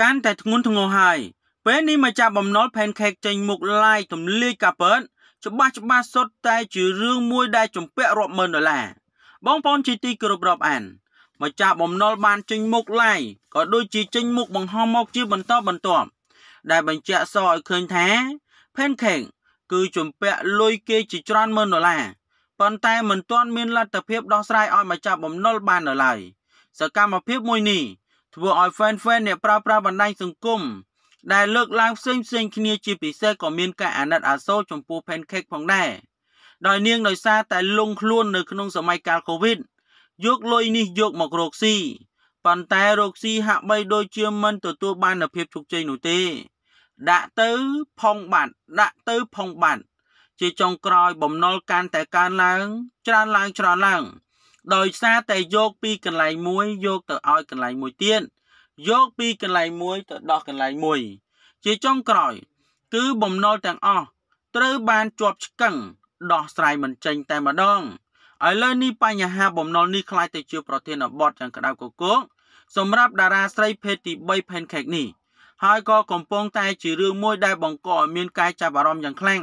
កាន់តែធ្ងន់ធ្ងរហើយពេលនេះម្ចាស់បំណុលផែនខេកចេញមុខឡាយទម្លាយកាពើតច្បាស់ច្បាស់សុទ្ធតែជារឿងមួយដែលជំពាក់រាប់ម៉ឺនដុល្លារបងប្អូនជាទីគោរពរាប់អានម្ចាស់បំណុលបានចេញមុខឡាយក៏ដូចជាចេញមុខបង្ហោះមកជាបន្តបន្ទាប់ ដែលបញ្ជាក់សឲ្យឃើញថា Pancake គឺជំពាក់លុយគេជាច្រើនម៉ឺនដុល្លារប៉ុន្តែមិនទាន់មានលទ្ធភាពដោះស្រាយឲ្យម្ចាស់បំណុលបាននៅឡើយសកម្មភាពមួយនេះធ្វើឲ្យហ្វេនហ្វេនអ្នកប្រើប្រាស់បណ្ដាញសង្គមដែលលើកឡើងផ្សេងផ្សេងគ្នាជាពិសេសក៏មានការអាណិតអាសូរចំពោះ Pancake ផងដែរដោយនាងដោយសារតែលងខ្លួននៅក្នុងសម័យកាល COVID យកលុយនេះយកមករកស៊ីប៉ុន្តែរកស៊ីហាក់បីដូចជាមិន ទទួលបាននូវភាពជោគជ័យនោះទេ ដាក់ទៅផងបាត់ដាក់ទៅផងបាត់ជាចុងក្រោយបំណុលកាន់តែកើនឡើងច្រើនឡើងច្រើនឡើងដោយសារតែយកពីកន្លែងមួយយកទៅឲ្យកន្លែងមួយទៀតយកពីកន្លែងមួយទៅដោះកន្លែងមួយ ជាចុងក្រោយ គឺបំណុលទាំងអស់ត្រូវបានជាប់ឆ្កឹងដោះស្រាយមិនចេញតែម្ដងឥឡូវនេះបញ្ហាបំណុលនេះខ្លាចទៅជាប្រធានបទយ៉ាងក្តៅគគុកសម្រាប់តារាស្រីភេទទី3 Pancake នេះហើយក៏កំពុងតែជារឿងមួយដែលបង្កឲ្យមានការចាប់អារម្មណ៍យ៉ាងខ្លាំង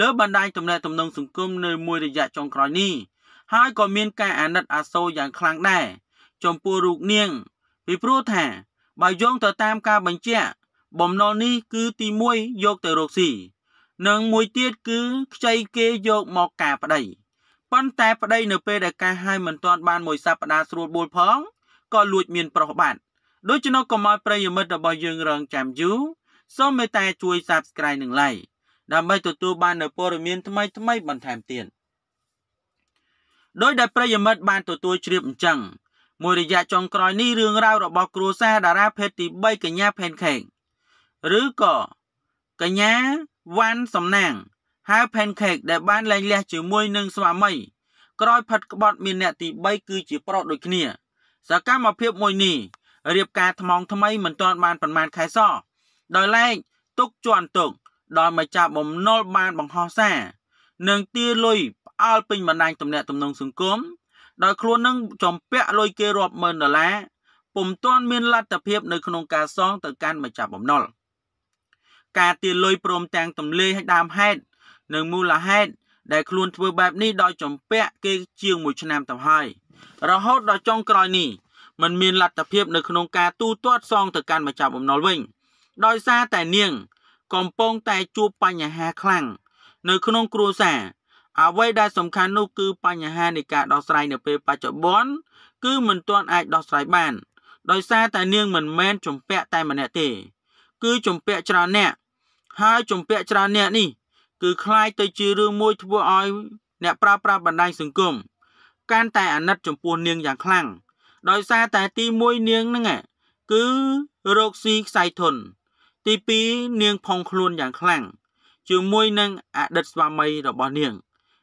លើបណ្ដាញទំនាក់ទំនងសង្គមនៅមួយរយៈចុងក្រោយនេះហើយក៏មានការអាណិតអាសូរយ៉ាងខ្លាំងដែរចំពោះរូបនាងពីព្រោះថាបើយោងទៅតាមការបញ្ជាក់បំណុលនេះ គឺទី1យកទៅរកស៊ីនិងមួយទៀតគឺខ្ចីគេយកមកការប្តីប៉ុន្តែប្តី នៅពេលដែលការហើយមិនទាន់បានមួយសប្តាហ៍ស្រួលបួលផងក៏លួចមានប្រុសបាត់ដូច្នោះកុំឲ្យប្រិយមិត្តរបស់យើងរងចាំយូរសូមមេត្តា ជួយ Subscribe និង Like ដើម្បីទទួលបាននូវព័ត៌មានថ្មីៗបន្ថែមទៀត។ដោយដែលប្រិយមិត្តបានទទួលជ្រាបអញ្ចឹងមួយរយៈចុងក្រោយនេះរឿងរ៉ាវរបស់គ្រួសារតារាភេទទី3កញ្ញាផេនខេកឬក៏កញ្ញាវ៉ាន់សំណាងហៅផេនខេកដែលបានលែងលះជាមួយនឹងស្វាមីក្រោយផិតក្បត់មានអ្នកទី3គឺជាប្រុសដូចគ្នា សកម្មភាពមួយនេះរៀបការថ្មងថ្មីមិនទាន់បានប្រមាណខែសោះដោយឡែកទុកជន់ទុកដោយម្ចាស់បំណុលបានបង្ហោះសារនិងទារលុយអល់ពេញបណ្ដាញទំនាក់ទំនងសង្គមដោយខ្លួននឹងចំពាក់លុយគេរាប់ម៉ឺនដុល្លារពុំទាន់មានលទ្ធភាពនៅក្នុងការសងទៅកាន់ម្ចាស់បំណុលការទារលុយព្រមទាំងទម្លាយឲ្យដើមហេតុនិងមូលហេតុដែលខ្លួនធ្វើបែបនេះដោយចំពាក់គេជាង1ឆ្នាំទៅហើយ រហូតដល់ចុងក្រោយនេះมันមានលទ្ធភាពនៅក្នុងការទូទាត់សងទៅកាន់ម្ចាស់បំណុលវិញដោយសារតែនាង កំពុងតែជួបបញ្ហាខ្លាំងនៅក្នុងគ្រួសារអ្វីដែលសំខាន់នោះគឺបញ្ហានៃការដោះស្រាយនៅពេលបច្ចុប្បន្នគឺមិនទាន់អាចដោះស្រាយបានដោយសារតែនាងមិនមែនជំពាក់តែម្នាក់ទេ គឺជំពាក់ច្រើនអ្នក ហើយជំពាក់ច្រើនអ្នកនេះគឺคล้ายទៅជារឿងមួយធ្វើឲ្យអ្នក ប្រើប្រាស់បណ្ដាញសង្គមកាន់តែអាណិតចំពោះនាងយ៉ាងខ្លាំងដោយសារតែទី1នាងហ្នឹងគឺរោគស៊ីខ្សែធន ទី2នាងផុងខ្លួនយ៉ាងខ្លាំងជាមួយនឹងអតីតស្វាមីរបស់នាង។